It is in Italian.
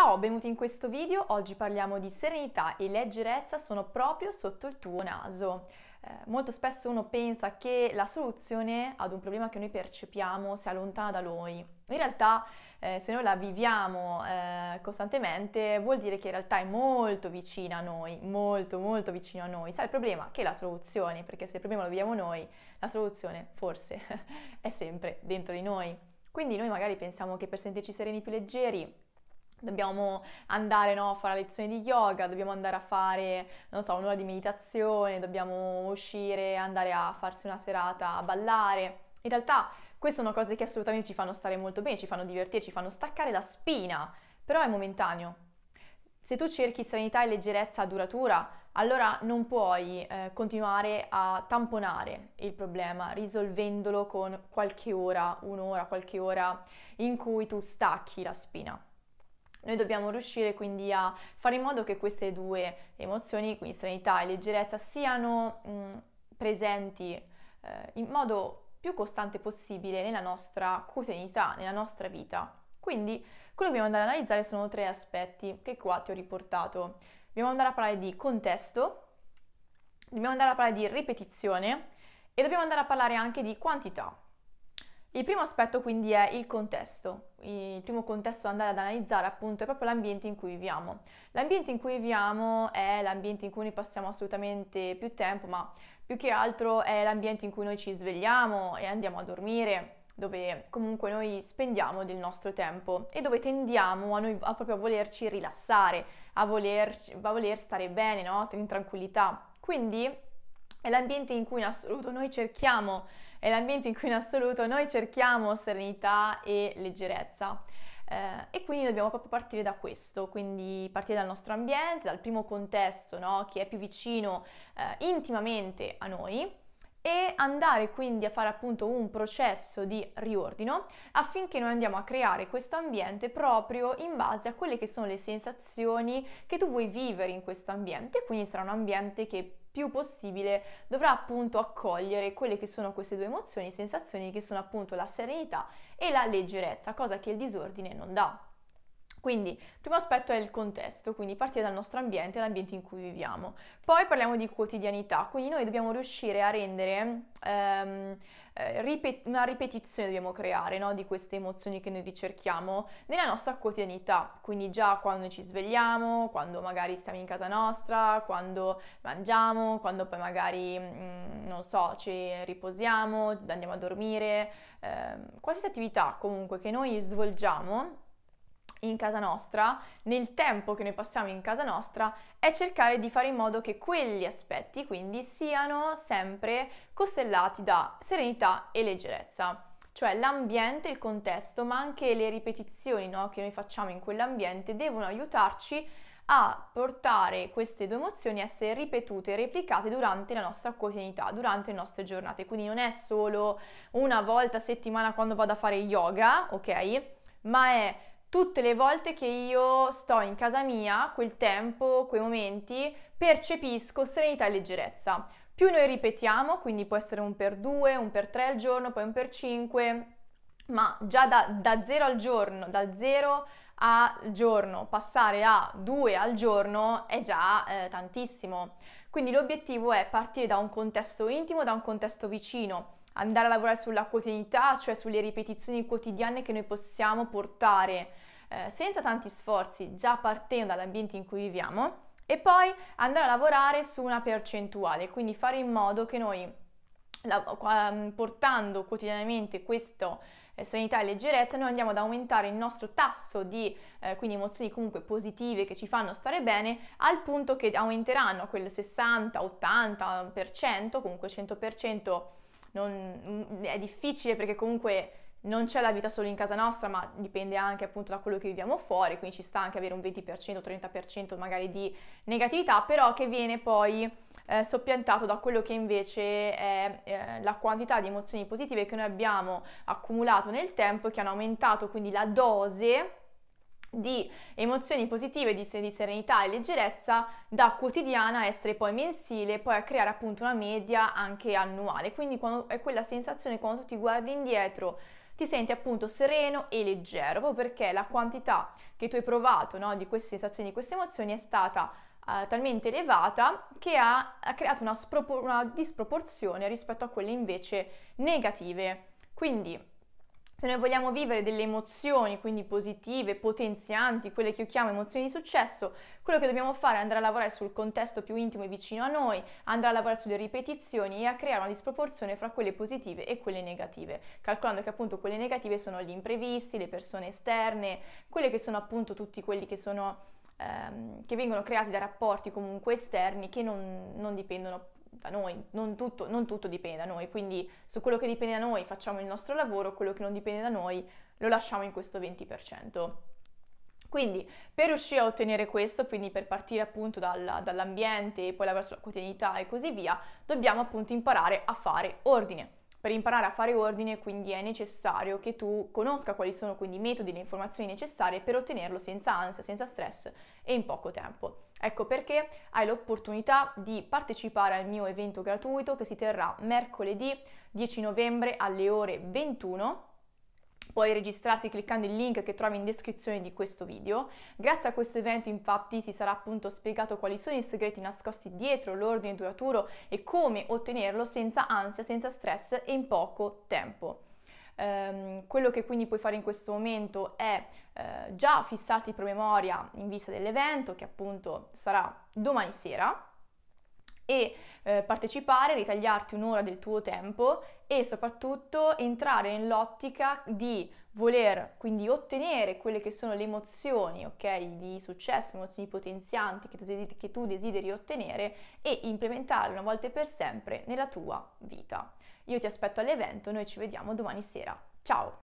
Ciao, benvenuti in questo video. Oggi parliamo di serenità e leggerezza sono proprio sotto il tuo naso. Eh, molto spesso uno pensa che la soluzione ad un problema che noi percepiamo sia lontana da noi. In realtà, eh, se noi la viviamo eh, costantemente, vuol dire che in realtà è molto vicina a noi, molto molto vicina a noi, sia il problema che la soluzione, perché se il problema lo viviamo noi, la soluzione forse è sempre dentro di noi. Quindi noi magari pensiamo che per sentirci sereni più leggeri dobbiamo andare no, a fare la lezione di yoga, dobbiamo andare a fare, non so, un'ora di meditazione, dobbiamo uscire, andare a farsi una serata a ballare. In realtà queste sono cose che assolutamente ci fanno stare molto bene, ci fanno divertire, ci fanno staccare la spina, però è momentaneo. Se tu cerchi serenità e leggerezza a duratura, allora non puoi eh, continuare a tamponare il problema risolvendolo con qualche ora, un'ora, qualche ora in cui tu stacchi la spina. Noi dobbiamo riuscire quindi a fare in modo che queste due emozioni, quindi serenità e leggerezza, siano mh, mm, presenti eh, in modo più costante possibile nella nostra quotidianità, nella nostra vita. Quindi quello che dobbiamo andare ad analizzare sono tre aspetti che qua ti ho riportato. Dobbiamo andare a parlare di contesto, dobbiamo andare a parlare di ripetizione e dobbiamo andare a parlare anche di quantità. Il primo aspetto quindi è il contesto. Il primo contesto da andare ad analizzare appunto è proprio l'ambiente in cui viviamo. L'ambiente in cui viviamo è l'ambiente in cui noi passiamo assolutamente più tempo, ma più che altro è l'ambiente in cui noi ci svegliamo e andiamo a dormire, dove comunque noi spendiamo del nostro tempo e dove tendiamo a, noi, a proprio a volerci rilassare, a voler, a voler stare bene, no? in tranquillità. Quindi è l'ambiente in cui in assoluto noi cerchiamo è l'ambiente in cui in assoluto noi cerchiamo serenità e leggerezza. Eh, e quindi dobbiamo proprio partire da questo, quindi partire dal nostro ambiente, dal primo contesto no? che è più vicino eh, intimamente a noi e andare quindi a fare appunto un processo di riordino affinché noi andiamo a creare questo ambiente proprio in base a quelle che sono le sensazioni che tu vuoi vivere in questo ambiente, quindi sarà un ambiente che più possibile dovrà appunto accogliere quelle che sono queste due emozioni, sensazioni che sono appunto la serenità e la leggerezza, cosa che il disordine non dà. Quindi, primo aspetto è il contesto, quindi partire dal nostro ambiente, l'ambiente in cui viviamo. Poi parliamo di quotidianità, quindi noi dobbiamo riuscire a rendere ehm, eh, ripet- una ripetizione, dobbiamo creare no? di queste emozioni che noi ricerchiamo nella nostra quotidianità, quindi già quando ci svegliamo, quando magari stiamo in casa nostra, quando mangiamo, quando poi magari, mh, mm, non so, ci riposiamo, andiamo a dormire, ehm, qualsiasi attività comunque che noi svolgiamo in casa nostra, nel tempo che noi passiamo in casa nostra, è cercare di fare in modo che quegli aspetti quindi siano sempre costellati da serenità e leggerezza. Cioè l'ambiente, il contesto, ma anche le ripetizioni no, che noi facciamo in quell'ambiente devono aiutarci a portare queste due emozioni a essere ripetute e replicate durante la nostra quotidianità, durante le nostre giornate. Quindi non è solo una volta a settimana quando vado a fare yoga, ok? Ma è tutte le volte che io sto in casa mia, quel tempo, quei momenti, percepisco serenità e leggerezza. Più noi ripetiamo, quindi può essere un per due, un per tre al giorno, poi un per cinque, ma già da, da zero al giorno, dal zero al giorno, passare a due al giorno è già eh, tantissimo. Quindi l'obiettivo è partire da un contesto intimo, da un contesto vicino andare a lavorare sulla quotidianità, cioè sulle ripetizioni quotidiane che noi possiamo portare eh, senza tanti sforzi, già partendo dall'ambiente in cui viviamo, e poi andare a lavorare su una percentuale, quindi fare in modo che noi, mm, portando quotidianamente questo eh, sanità e leggerezza, noi andiamo ad aumentare il nostro tasso di eh, quindi emozioni comunque positive che ci fanno stare bene al punto che aumenteranno quel 60, 80%, comunque 100% non, mm, è difficile perché comunque non c'è la vita solo in casa nostra, ma dipende anche appunto da quello che viviamo fuori, quindi ci sta anche avere un 20%, 30% magari di negatività, però che viene poi eh, soppiantato da quello che invece è eh, la quantità di emozioni positive che noi abbiamo accumulato nel tempo e che hanno aumentato quindi la dose di emozioni positive, di, di, serenità e leggerezza da quotidiana a essere poi mensile, poi a creare appunto una media anche annuale. Quindi quando, è quella sensazione quando tu ti guardi indietro ti senti appunto sereno e leggero, proprio perché la quantità che tu hai provato no, di queste sensazioni, di queste emozioni è stata eh, talmente elevata che ha, ha creato una, spropor- una disproporzione rispetto a quelle invece negative. Quindi se noi vogliamo vivere delle emozioni, quindi positive, potenzianti, quelle che io chiamo emozioni di successo, quello che dobbiamo fare è andare a lavorare sul contesto più intimo e vicino a noi, andare a lavorare sulle ripetizioni e a creare una disproporzione fra quelle positive e quelle negative, calcolando che appunto quelle negative sono gli imprevisti, le persone esterne, quelle che sono appunto tutti quelli che sono ehm, che vengono creati da rapporti comunque esterni che non, non dipendono da noi, non tutto, non tutto, dipende da noi, quindi su quello che dipende da noi facciamo il nostro lavoro, quello che non dipende da noi lo lasciamo in questo 20%. Quindi per riuscire a ottenere questo, quindi per partire appunto dalla, dall'ambiente e poi lavorare sulla quotidianità e così via, dobbiamo appunto imparare a fare ordine. Per imparare a fare ordine quindi è necessario che tu conosca quali sono quindi i metodi e le informazioni necessarie per ottenerlo senza ansia, senza stress e in poco tempo. Ecco perché hai l'opportunità di partecipare al mio evento gratuito che si terrà mercoledì 10 novembre alle ore 21 puoi registrarti cliccando il link che trovi in descrizione di questo video. Grazie a questo evento infatti ti sarà appunto spiegato quali sono i segreti nascosti dietro l'ordine duraturo e come ottenerlo senza ansia, senza stress e in poco tempo. Um, quello che quindi puoi fare in questo momento è uh, già fissarti promemoria in vista dell'evento che appunto sarà domani sera e eh, partecipare, ritagliarti un'ora del tuo tempo e soprattutto entrare nell'ottica di voler quindi ottenere quelle che sono le emozioni, ok, di successo, emozioni potenzianti che tu desideri ottenere e implementarle una volta per sempre nella tua vita. Io ti aspetto all'evento, noi ci vediamo domani sera. Ciao!